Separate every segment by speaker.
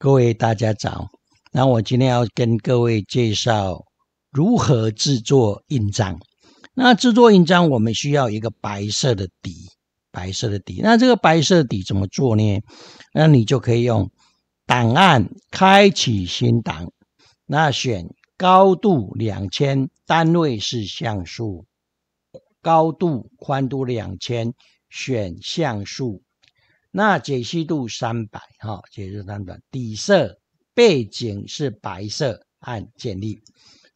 Speaker 1: 各位大家早，那我今天要跟各位介绍如何制作印章。那制作印章，我们需要一个白色的底，白色的底。那这个白色底怎么做呢？那你就可以用档案开启新档，那选高度两千，单位是像素，高度宽度两千，选像素。那解析度三百哈，解析度三百，底色背景是白色，按建立，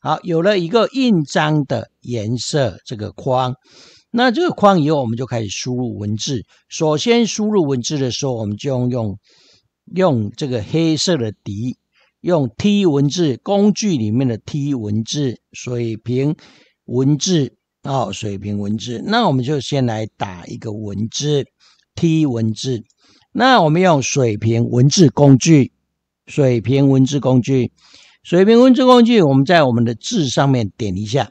Speaker 1: 好，有了一个印章的颜色这个框，那这个框以后我们就开始输入文字。首先输入文字的时候，我们就用用用这个黑色的底，用 T 文字工具里面的 T 文字水平文字哦，水平文字。那我们就先来打一个文字。T 文字，那我们用水平文字工具，水平文字工具，水平文字工具，我们在我们的字上面点一下，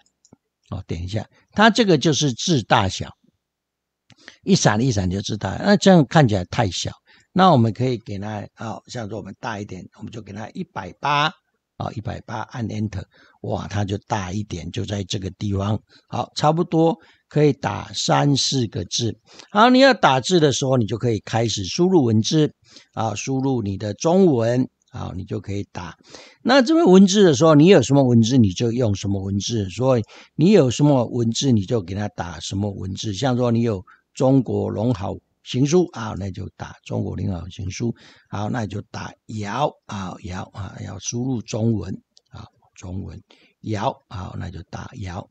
Speaker 1: 哦，点一下，它这个就是字大小，一闪一闪就知道。那这样看起来太小，那我们可以给它，啊，像说我们大一点，我们就给它一百八。啊，一百八按 Enter，哇，它就大一点，就在这个地方。好，差不多可以打三四个字。好，你要打字的时候，你就可以开始输入文字啊，输入你的中文啊，你就可以打。那这个文字的时候，你有什么文字你就用什么文字，所以你有什么文字你就给他打什么文字。像说你有中国龙好。行书啊，那就打中国领导行书。好，那就打“姚啊，“姚啊，要输入中文啊，中文“姚，好，那就打“姚。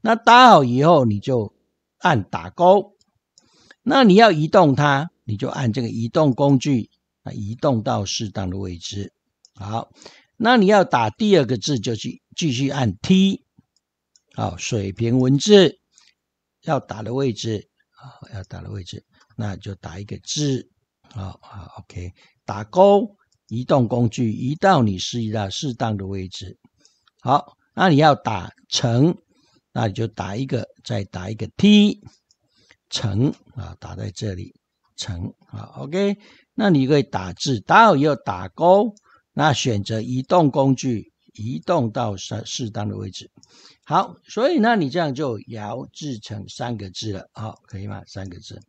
Speaker 1: 那打好以后，你就按打勾。那你要移动它，你就按这个移动工具，啊，移动到适当的位置。好，那你要打第二个字，就去继续按 T。好，水平文字要打的位置啊，要打的位置。那就打一个字，好，好，OK，打勾，移动工具移到你适意的适当的位置，好，那你要打乘，那你就打一个，再打一个 T，乘啊，打在这里，乘啊，OK，那你可以打字，打好打勾，那选择移动工具，移动到适适当的位置，好，所以那你这样就摇制成三个字了，好，可以吗？三个字。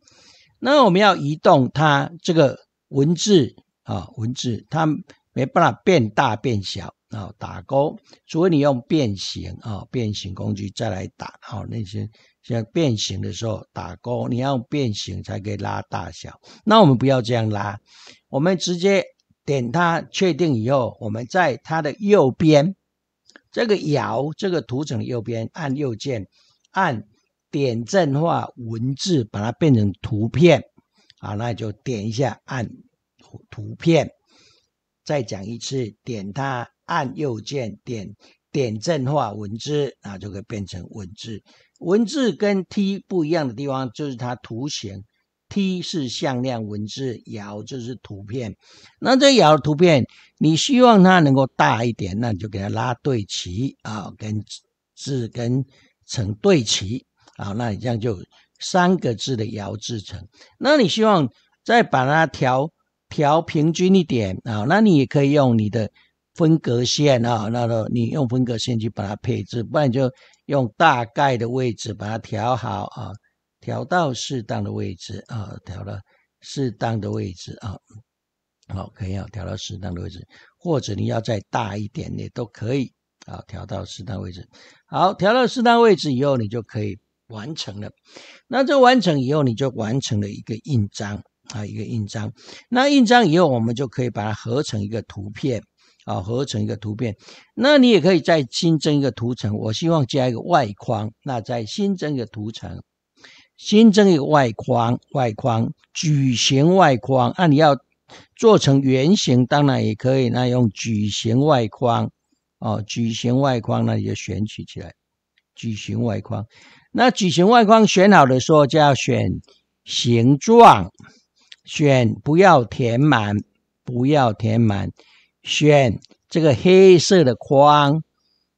Speaker 1: 那我们要移动它这个文字啊，文字它没办法变大变小啊，打勾。除非你用变形啊，变形工具再来打啊。那些像变形的时候打勾，你要变形才可以拉大小。那我们不要这样拉，我们直接点它确定以后，我们在它的右边这个摇这个图层右边按右键按。点阵化文字，把它变成图片，啊，那就点一下按图片，再讲一次，点它按右键，点点阵化文字，啊，就可以变成文字。文字跟 T 不一样的地方就是它图形，T 是向量文字，摇就是图片。那这摇的图片，你希望它能够大一点，那你就给它拉对齐啊，跟字跟成对齐。好，那你这样就三个字的摇制成，那你希望再把它调调平均一点啊？那你也可以用你的分隔线啊，那个你用分隔线去把它配置，不然就用大概的位置把它调好啊，调到适当的位置啊，调到适当的位置啊，好，可以啊，调到适当的位置，或者你要再大一点也都可以啊，调到适当位置。好，调到适当位置以后，你就可以。完成了，那这完成以后，你就完成了一个印章啊，一个印章。那印章以后，我们就可以把它合成一个图片啊，合成一个图片。那你也可以再新增一个图层，我希望加一个外框。那再新增一个图层，新增一个外框，外框，矩形外框。那你要做成圆形，当然也可以。那用矩形外框哦，矩形外框，那你就选取起来，矩形外框。那矩形外框选好的时候，就要选形状，选不要填满，不要填满，选这个黑色的框，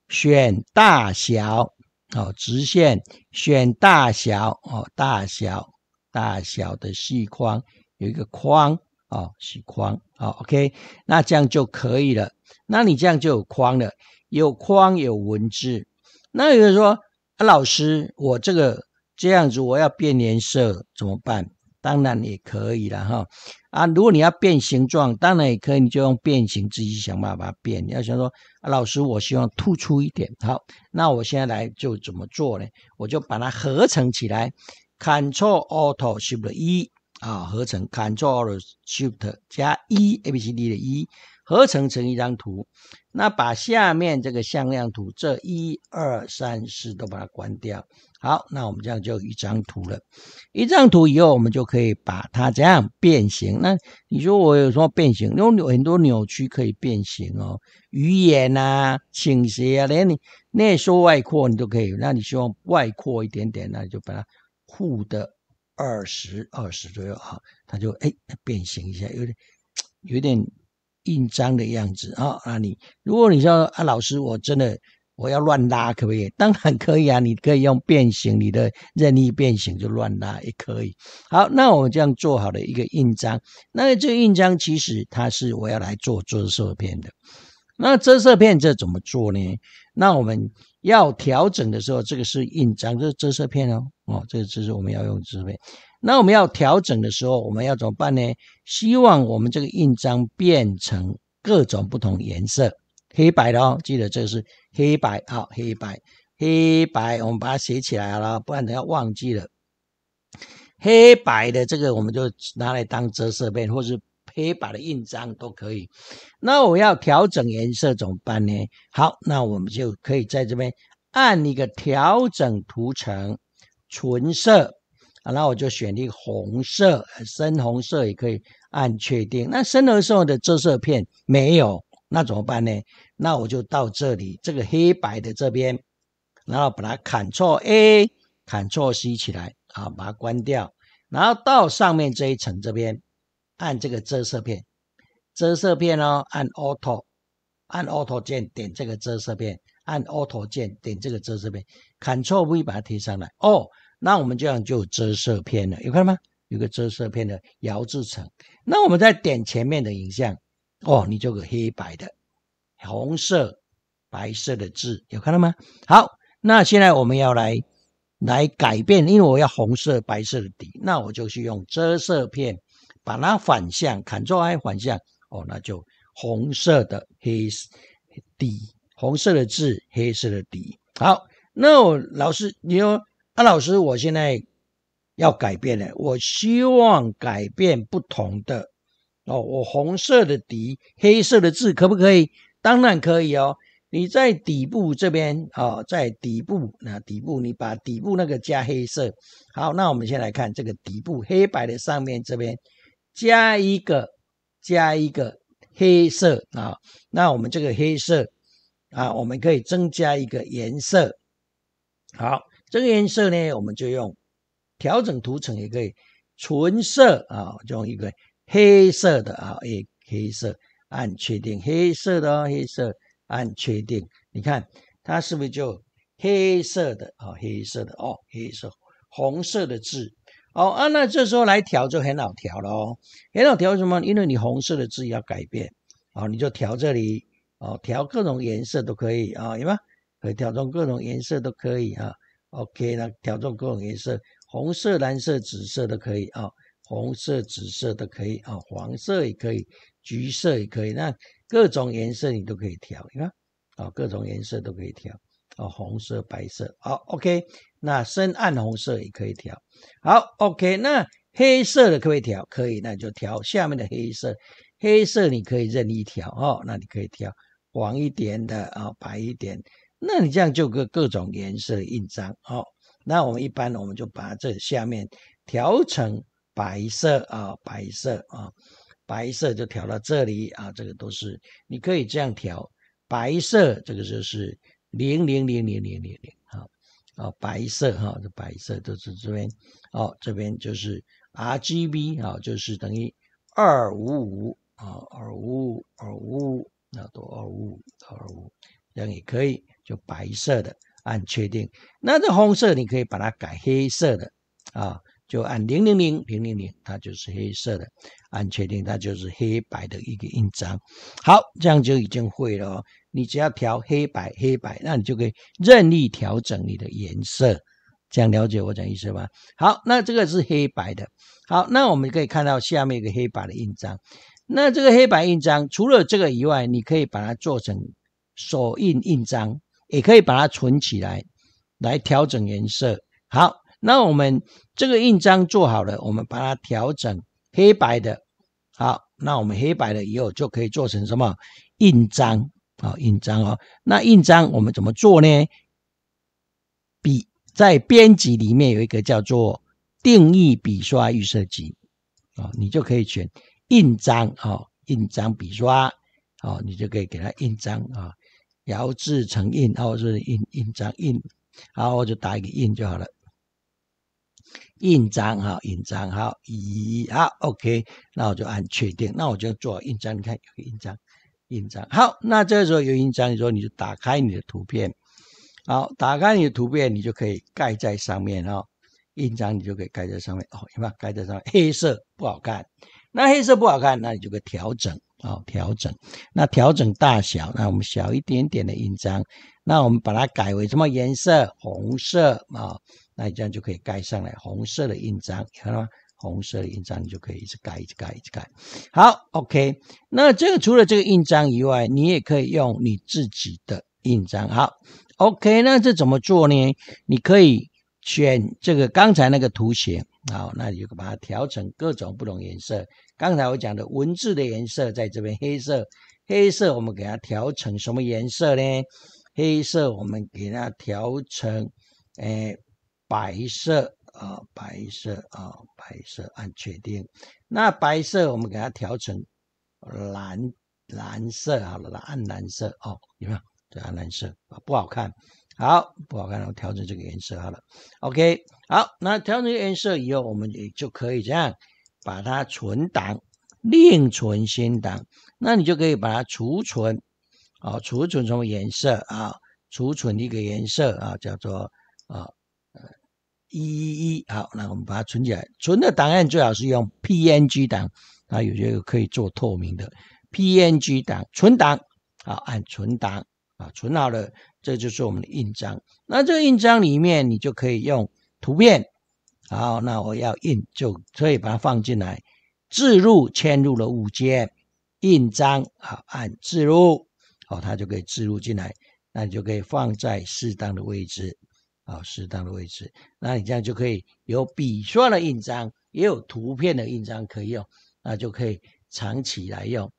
Speaker 1: 选大小，哦，直线，选大小，哦，大小，大小的细框，有一个框，哦，细框，哦，OK，那这样就可以了。那你这样就有框了，有框有文字。那有人说。啊，老师，我这个这样子，我要变颜色怎么办？当然也可以了哈。啊，如果你要变形状，当然也可以，你就用变形自己想办法变。你要想说，老师，我希望突出一点。好，那我现在来就怎么做呢？我就把它合成起来，Ctrl Alt Shift 1啊，合成，Ctrl Alt Shift 加 E a B C D 的一，合成成一张图。那把下面这个向量图这一二三四都把它关掉。好，那我们这样就一张图了。一张图以后，我们就可以把它这样变形？那你说我有什么变形？有很多扭曲可以变形哦，鱼眼啊、倾斜啊，连你内缩外扩你都可以。那你希望外扩一点点，那就把它负的二十二十左右啊，它就哎变形一下，有点有点。印章的样子啊，那你如果你说啊，老师，我真的我要乱拉，可不可以？当然可以啊，你可以用变形，你的任意变形就乱拉也可以。好，那我这样做好的一个印章，那这印章其实它是我要来做折射片的。那折射片这怎么做呢？那我们要调整的时候，这个是印章，这是折射片哦，哦，这个就是我们要用色片。那我们要调整的时候，我们要怎么办呢？希望我们这个印章变成各种不同颜色，黑白的哦。记得这是黑白啊，黑白，黑白，我们把它写起来了，不然等下忘记了。黑白的这个，我们就拿来当折射片，或是黑白的印章都可以。那我要调整颜色怎么办呢？好，那我们就可以在这边按一个调整图层，纯色。啊，那我就选一个红色，深红色也可以，按确定。那深红色的遮色片没有，那怎么办呢？那我就到这里，这个黑白的这边，然后把它砍错 A，砍错 C 起来，啊，把它关掉。然后到上面这一层这边，按这个遮色片，遮色片哦，按 Auto，按 Auto 键点这个遮色片，按 Auto 键点这个遮色片，c t r l V 把它贴上来哦。那我们这样就遮色片了，有看到吗？有个遮色片的姚志成。那我们再点前面的影像，哦，你这个黑白的，红色白色的字，有看到吗？好，那现在我们要来来改变，因为我要红色白色的底，那我就是用遮色片把它反向，Ctrl I 反向，哦，那就红色的黑底，红色的字，黑色的底。好，那我老师，你有。那老师，我现在要改变了，我希望改变不同的哦。我红色的底，黑色的字，可不可以？当然可以哦。你在底部这边哦，在底部那底部，你把底部那个加黑色。好，那我们先来看这个底部黑白的上面这边，加一个加一个黑色啊。那我们这个黑色啊，我们可以增加一个颜色。好。这个颜色呢，我们就用调整图层也可以，纯色啊，就用一个黑色的啊，诶，黑色按确定，黑色的哦，黑色按确定，你看它是不是就黑色的啊？黑色的哦，黑色红色的字哦啊，那这时候来调就很好调了哦，很好调什么？因为你红色的字要改变啊，你就调这里哦，调各种颜色都可以啊，有吗？可以调成各种颜色都可以啊。OK，那调整各种颜色，红色、蓝色、紫色都可以啊，红色、紫色都可以啊，黄色也可以，橘色也可以，那各种颜色你都可以调，你看啊，各种颜色都可以调啊，红色、白色啊，OK，那深暗红色也可以调，好，OK，那黑色的可以调，可以，那就调下面的黑色，黑色你可以任意调哦，那你可以调黄一点的啊，白一点。那你这样就各各种颜色印章，好，那我们一般我们就把这下面调成白色啊，白色啊，白色就调到这里啊，这个都是你可以这样调，白色这个就是零零零零零零零，好，啊白色哈，这白色都是这边，哦这边就是 R G B 啊，就是等于二五五啊，二五五二五五，那都二五五二五五，这样也可以。就白色的按确定，那这红色你可以把它改黑色的啊，就按零零零零零零，它就是黑色的按确定，它就是黑白的一个印章。好，这样就已经会了哦。你只要调黑白黑白，那你就可以任意调整你的颜色。这样了解我讲意思吧？好，那这个是黑白的。好，那我们可以看到下面一个黑白的印章。那这个黑白印章除了这个以外，你可以把它做成手印印章。也可以把它存起来，来调整颜色。好，那我们这个印章做好了，我们把它调整黑白的。好，那我们黑白了以后，就可以做成什么印章？啊，印章啊。那印章我们怎么做呢？笔在编辑里面有一个叫做“定义笔刷预设集”啊，你就可以选印章啊，印章笔刷啊，你就可以给它印章啊。然后制成印，然后是印印章印，好我就打一个印就好了。印章哈，印章好，一好 OK，那我就按确定，那我就做好印章。你看有个印章，印章好，那这个时候有印章的时候，你就打开你的图片，好，打开你的图片，你就可以盖在上面哦。印章你就可以盖在上面哦，有没有盖在上面？黑色不好看，那黑色不好看，那你就可以调整。好，调整。那调整大小，那我们小一点点的印章。那我们把它改为什么颜色？红色啊，那这样就可以盖上来。红色的印章，看到吗？红色的印章，你就可以一直盖，一直盖，一直盖。好，OK。那这个除了这个印章以外，你也可以用你自己的印章。好，OK。那这怎么做呢？你可以选这个刚才那个图形，好，那你就把它调成各种不同颜色。刚才我讲的文字的颜色在这边黑色，黑色我们给它调成什么颜色呢？黑色我们给它调成诶白色啊，白色啊，白色按确定。那白色我们给它调成蓝蓝色好了，暗蓝色哦，有没有？对，暗蓝色啊，不好看好，不好看，我调整这个颜色好了。OK，好，那调整颜色以后，我们也就可以这样。把它存档，另存新档，那你就可以把它储存，啊，储存什么颜色啊？储存一个颜色啊，叫做啊呃一一一，好，那我们把它存起来。存的档案最好是用 PNG 档，它有些可以做透明的。PNG 档存档，啊，按存档，啊，存好了，这就是我们的印章。那这个印章里面，你就可以用图片。好，那我要印，就可以把它放进来，置入嵌入了物件印章，好按置入，好它就可以置入进来，那你就可以放在适当的位置，好适当的位置，那你这样就可以有笔刷的印章，也有图片的印章可以用，那就可以藏起来用。